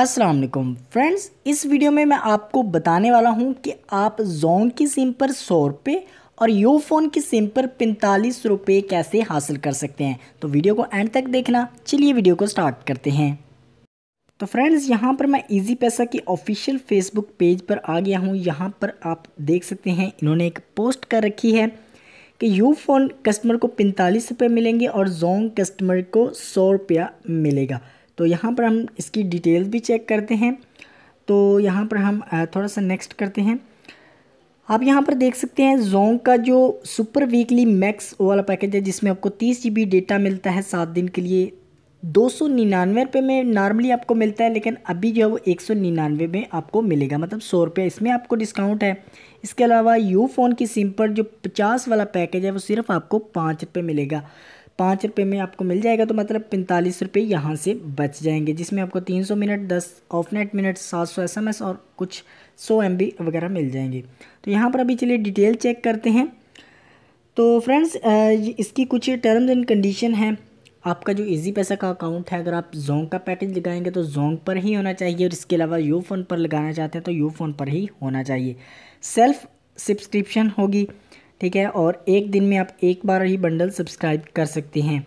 अस्सलाम वालेकुम फ्रेंड्स इस वीडियो में मैं आपको बताने वाला हूं कि आप जोन की सिम पर सौ रुपये और यो फ़ोन की सिम पर पैंतालीस रुपये कैसे हासिल कर सकते हैं तो वीडियो को एंड तक देखना चलिए वीडियो को स्टार्ट करते हैं तो फ्रेंड्स यहाँ पर मैं इजी पैसा की ऑफिशियल फेसबुक पेज पर आ गया हूँ यहाँ पर आप देख सकते हैं इन्होंने एक पोस्ट कर रखी है कि यू फ़ोन कस्टमर को पैंतालीस रुपये मिलेंगे और जोंग कस्टमर को सौ रुपया मिलेगा तो यहाँ पर हम इसकी डिटेल भी चेक करते हैं तो यहाँ पर हम थोड़ा सा नेक्स्ट करते हैं आप यहाँ पर देख सकते हैं जोंग का जो सुपर वीकली मैक्स वाला पैकेज है जिसमें आपको तीस जी बी डेटा मिलता है सात दिन के लिए दो सौ निन्यानवे रुपये में नॉर्मली आपको मिलता है लेकिन अभी जो है वो एक सौ निन्यानवे में आपको मिलेगा मतलब सौ रुपये इसमें आपको डिस्काउंट है इसके अलावा यू फ़ोन की सिम पर जो पचास वाला पैकेज है वो सिर्फ आपको पाँच रुपये मिलेगा पाँच रुपये में आपको मिल जाएगा तो मतलब पैंतालीस रुपये यहाँ से बच जाएंगे जिसमें आपको तीन सौ मिनट दस ऑफ नेट मिनट सात सौ एस एम एस और कुछ सौ एम बी वगैरह मिल जाएंगे तो यहाँ पर अभी चलिए डिटेल चेक करते हैं तो फ्रेंड्स इसकी कुछ टर्म्स एंड कंडीशन हैं आपका जो इजी पैसा का अकाउंट है अगर आप जोंग का पैकेज लगाएंगे तो जोंग पर ही होना चाहिए और इसके अलावा यू फ़ोन पर लगाना चाहते हैं तो यू फ़ोन पर ही होना चाहिए सेल्फ सब्सक्रिप्शन होगी ठीक है और एक दिन में आप एक बार ही बंडल सब्सक्राइब कर सकते हैं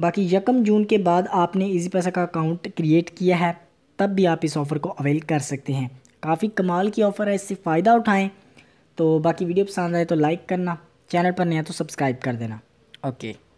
बाकी यकम जून के बाद आपने इजी पैसा का अकाउंट क्रिएट किया है तब भी आप इस ऑफ़र को अवेल कर सकते हैं काफ़ी कमाल की ऑफ़र है इससे फ़ायदा उठाएं तो बाकी वीडियो पसंद आए तो लाइक करना चैनल पर नया तो सब्सक्राइब कर देना ओके